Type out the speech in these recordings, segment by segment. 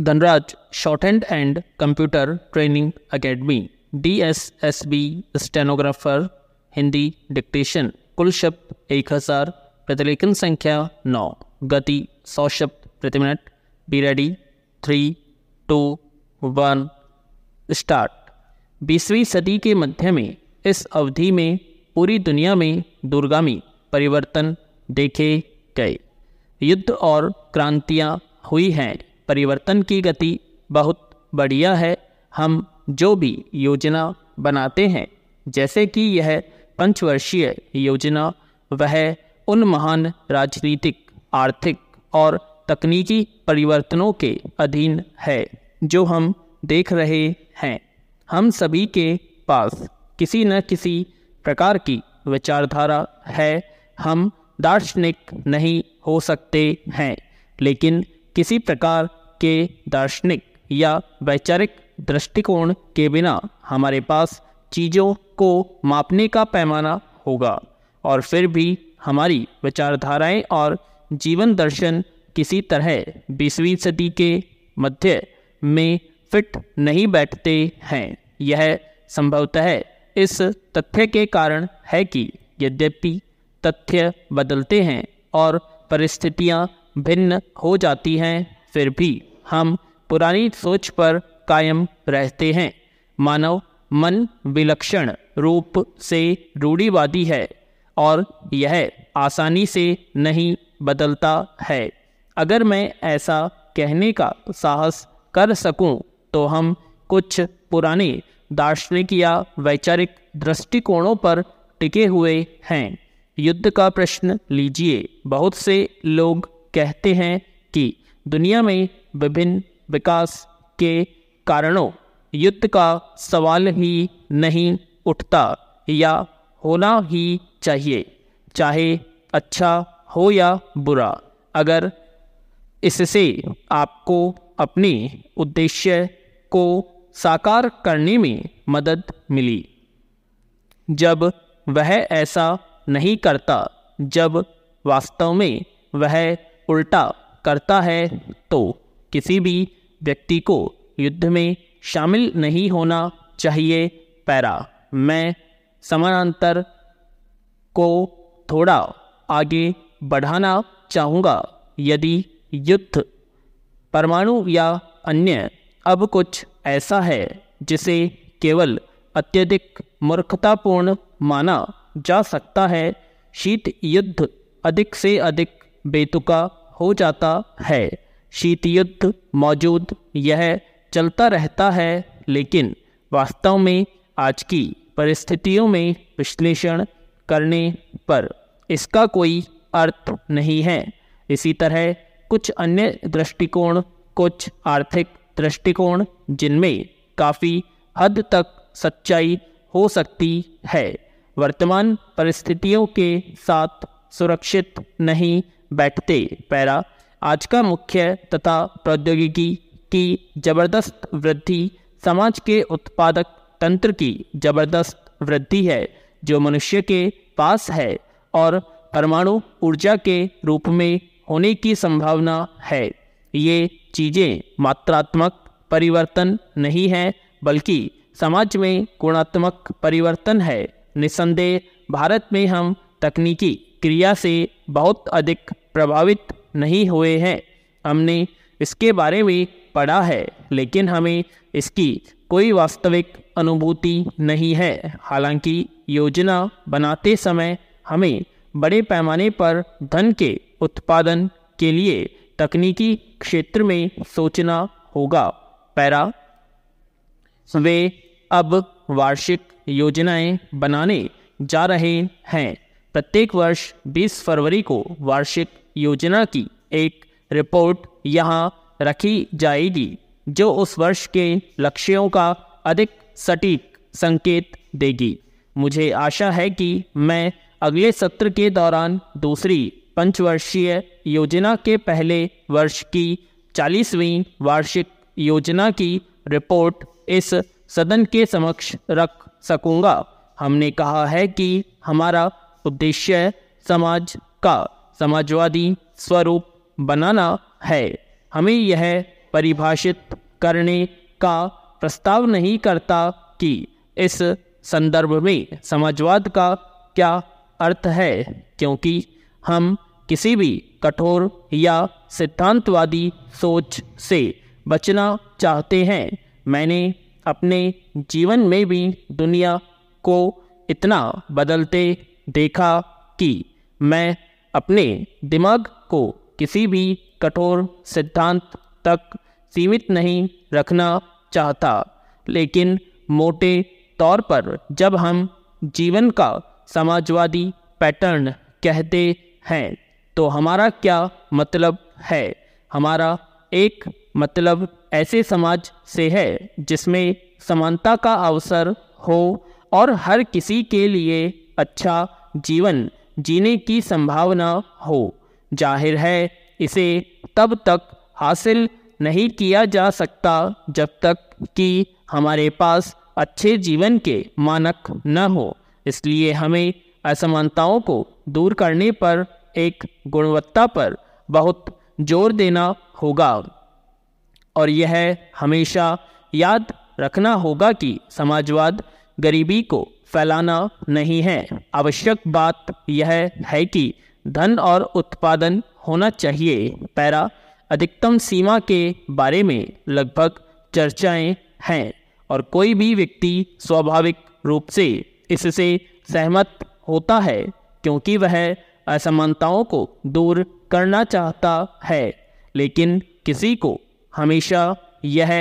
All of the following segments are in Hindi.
Dhanraj shorthand and computer training academy D S S B stenographer Hindi dictation कुल शब्द एक हज़ार प्रतिलेखन संख्या नौ गति सौ शब्द प्रति minute be ready three two one start बीसवीं सदी के मध्य में इस अवधि में पूरी दुनिया में दूरगामी परिवर्तन देखे गए युद्ध और क्रांतियाँ हुई हैं परिवर्तन की गति बहुत बढ़िया है हम जो भी योजना बनाते हैं जैसे कि यह पंचवर्षीय योजना वह उन महान राजनीतिक आर्थिक और तकनीकी परिवर्तनों के अधीन है जो हम देख रहे हैं हम सभी के पास किसी न किसी प्रकार की विचारधारा है हम दार्शनिक नहीं हो सकते हैं लेकिन किसी प्रकार के दार्शनिक या वैचारिक दृष्टिकोण के बिना हमारे पास चीज़ों को मापने का पैमाना होगा और फिर भी हमारी विचारधाराएं और जीवन दर्शन किसी तरह बीसवीं सदी के मध्य में फिट नहीं बैठते हैं यह संभवतः इस तथ्य के कारण है कि यद्यपि तथ्य बदलते हैं और परिस्थितियाँ भिन्न हो जाती हैं फिर भी हम पुरानी सोच पर कायम रहते हैं मानव मन विलक्षण रूप से रूढ़ीवादी है और यह आसानी से नहीं बदलता है अगर मैं ऐसा कहने का साहस कर सकूं तो हम कुछ पुराने दार्शनिक या वैचारिक दृष्टिकोणों पर टिके हुए हैं युद्ध का प्रश्न लीजिए बहुत से लोग कहते हैं कि दुनिया में विभिन्न विकास के कारणों युद्ध का सवाल ही नहीं उठता या होना ही चाहिए चाहे अच्छा हो या बुरा अगर इससे आपको अपने उद्देश्य को साकार करने में मदद मिली जब वह ऐसा नहीं करता जब वास्तव में वह उल्टा करता है तो किसी भी व्यक्ति को युद्ध में शामिल नहीं होना चाहिए पैरा मैं समानांतर को थोड़ा आगे बढ़ाना चाहूँगा यदि युद्ध परमाणु या अन्य अब कुछ ऐसा है जिसे केवल अत्यधिक मूर्खतापूर्ण माना जा सकता है शीत युद्ध अधिक से अधिक बेतुका हो जाता है शीत युद्ध मौजूद यह चलता रहता है लेकिन वास्तव में आज की परिस्थितियों में विश्लेषण करने पर इसका कोई अर्थ नहीं है इसी तरह कुछ अन्य दृष्टिकोण कुछ आर्थिक दृष्टिकोण जिनमें काफ़ी हद तक सच्चाई हो सकती है वर्तमान परिस्थितियों के साथ सुरक्षित नहीं बैठते पैरा आज का मुख्य तथा प्रौद्योगिकी की जबरदस्त वृद्धि समाज के उत्पादक तंत्र की जबरदस्त वृद्धि है जो मनुष्य के पास है और परमाणु ऊर्जा के रूप में होने की संभावना है ये चीज़ें मात्रात्मक परिवर्तन नहीं है बल्कि समाज में गुणात्मक परिवर्तन है निसंदेह भारत में हम तकनीकी क्रिया से बहुत अधिक प्रभावित नहीं हुए हैं हमने इसके बारे में पढ़ा है लेकिन हमें इसकी कोई वास्तविक अनुभूति नहीं है हालांकि योजना बनाते समय हमें बड़े पैमाने पर धन के उत्पादन के लिए तकनीकी क्षेत्र में सोचना होगा पैरा वे अब वार्षिक योजनाएं बनाने जा रहे हैं प्रत्येक वर्ष 20 फरवरी को वार्षिक योजना की एक रिपोर्ट यहाँ रखी जाएगी जो उस वर्ष के लक्ष्यों का अधिक सटीक संकेत देगी मुझे आशा है कि मैं अगले सत्र के दौरान दूसरी पंचवर्षीय योजना के पहले वर्ष की चालीसवीं वार्षिक योजना की रिपोर्ट इस सदन के समक्ष रख सकूंगा हमने कहा है कि हमारा उद्देश्य समाज का समाजवादी स्वरूप बनाना है हमें यह परिभाषित करने का प्रस्ताव नहीं करता कि इस संदर्भ में समाजवाद का क्या अर्थ है क्योंकि हम किसी भी कठोर या सिद्धांतवादी सोच से बचना चाहते हैं मैंने अपने जीवन में भी दुनिया को इतना बदलते देखा कि मैं अपने दिमाग को किसी भी कठोर सिद्धांत तक सीमित नहीं रखना चाहता लेकिन मोटे तौर पर जब हम जीवन का समाजवादी पैटर्न कहते हैं तो हमारा क्या मतलब है हमारा एक मतलब ऐसे समाज से है जिसमें समानता का अवसर हो और हर किसी के लिए अच्छा जीवन जीने की संभावना हो जाहिर है इसे तब तक हासिल नहीं किया जा सकता जब तक कि हमारे पास अच्छे जीवन के मानक न हो इसलिए हमें असमानताओं को दूर करने पर एक गुणवत्ता पर बहुत जोर देना होगा और यह हमेशा याद रखना होगा कि समाजवाद गरीबी को फैलाना नहीं है आवश्यक बात यह है कि धन और उत्पादन होना चाहिए पैरा अधिकतम सीमा के बारे में लगभग चर्चाएं हैं और कोई भी व्यक्ति स्वाभाविक रूप से इससे सहमत होता है क्योंकि वह असमानताओं को दूर करना चाहता है लेकिन किसी को हमेशा यह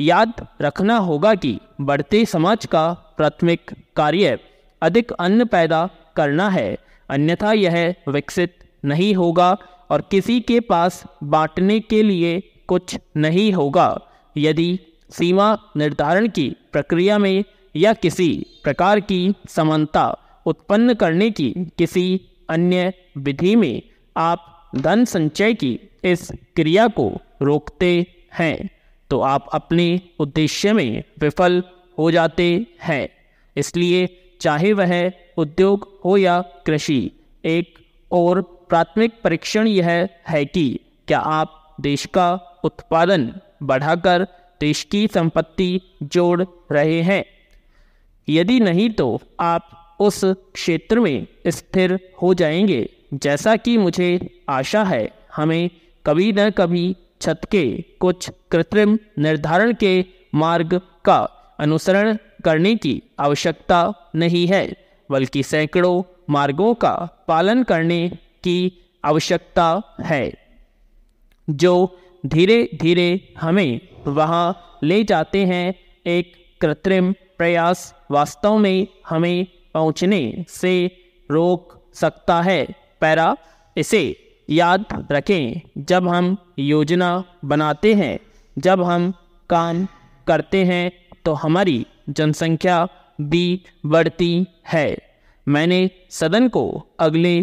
याद रखना होगा कि बढ़ते समाज का प्राथमिक कार्य अधिक अन्न पैदा करना है अन्यथा यह विकसित नहीं होगा और किसी के पास बांटने के लिए कुछ नहीं होगा यदि सीमा निर्धारण की प्रक्रिया में या किसी प्रकार की समानता उत्पन्न करने की किसी अन्य विधि में आप धन संचय की इस क्रिया को रोकते हैं तो आप अपने उद्देश्य में विफल हो जाते हैं इसलिए चाहे वह उद्योग हो या कृषि एक और प्राथमिक परीक्षण यह है कि क्या आप देश का उत्पादन बढ़ाकर देश की संपत्ति जोड़ रहे हैं यदि नहीं तो आप उस क्षेत्र में स्थिर हो जाएंगे जैसा कि मुझे आशा है हमें कभी न कभी छत के कुछ कृत्रिम निर्धारण के मार्ग का अनुसरण करने की आवश्यकता नहीं है बल्कि सैकड़ों मार्गों का पालन करने की आवश्यकता है जो धीरे धीरे हमें वहां ले जाते हैं एक कृत्रिम प्रयास वास्तव में हमें पहुंचने से रोक सकता है पैरा इसे याद रखें जब हम योजना बनाते हैं जब हम काम करते हैं तो हमारी जनसंख्या भी बढ़ती है मैंने सदन को अगले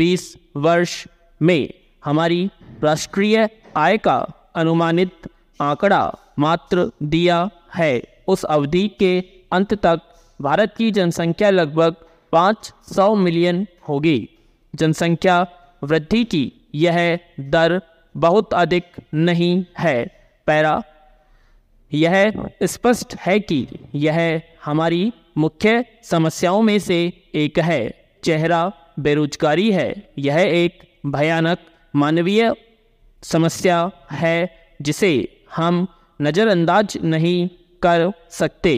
20 वर्ष में हमारी राष्ट्रीय आय का अनुमानित आंकड़ा मात्र दिया है उस अवधि के अंत तक भारत की जनसंख्या लगभग 500 मिलियन होगी जनसंख्या वृद्धि की यह दर बहुत अधिक नहीं है पैरा यह स्पष्ट है कि यह हमारी मुख्य समस्याओं में से एक है चेहरा बेरोजगारी है यह एक भयानक मानवीय समस्या है जिसे हम नज़रअंदाज नहीं कर सकते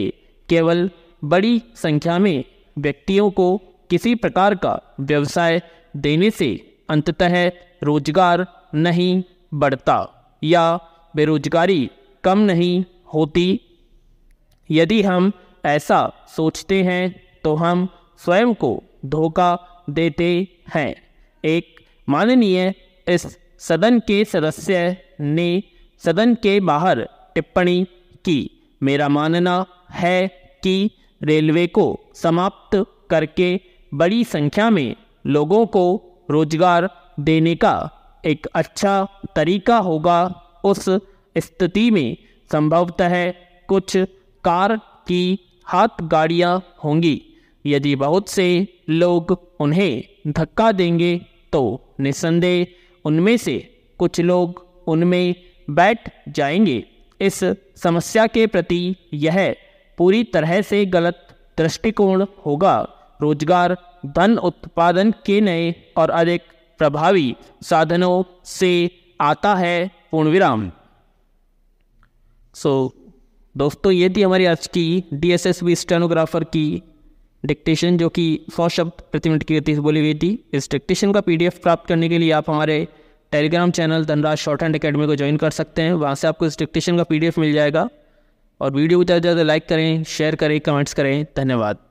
केवल बड़ी संख्या में व्यक्तियों को किसी प्रकार का व्यवसाय देने से अंततः रोजगार नहीं बढ़ता या बेरोजगारी कम नहीं होती यदि हम ऐसा सोचते हैं तो हम स्वयं को धोखा देते हैं एक माननीय इस सदन के सदस्य ने सदन के बाहर टिप्पणी की मेरा मानना है कि रेलवे को समाप्त करके बड़ी संख्या में लोगों को रोजगार देने का एक अच्छा तरीका होगा उस स्थिति में संभवतः कुछ कार की हाथ गाड़ियाँ होंगी यदि बहुत से लोग उन्हें धक्का देंगे तो निसंदेह उनमें से कुछ लोग उनमें बैठ जाएंगे इस समस्या के प्रति यह पूरी तरह से गलत दृष्टिकोण होगा रोजगार धन उत्पादन के नए और अधिक प्रभावी साधनों से आता है पूर्ण विराम सो so, दोस्तों ये थी हमारी आज की D S S B stenographer की डिक्टेशन जो कि सौ शब्द प्रति मिनट की गति से बोली हुई थी इस डिक्टेशन का पीडीएफ प्राप्त करने के लिए आप हमारे Telegram channel Dhanraj shorthand academy को ज्वाइन कर सकते हैं वहाँ से आपको इस डिक्टेशन का पीडीएफ मिल जाएगा और वीडियो को ज़्यादा से ज़्यादा लाइक करें शेयर करें कमेंट्स करें धन्यवाद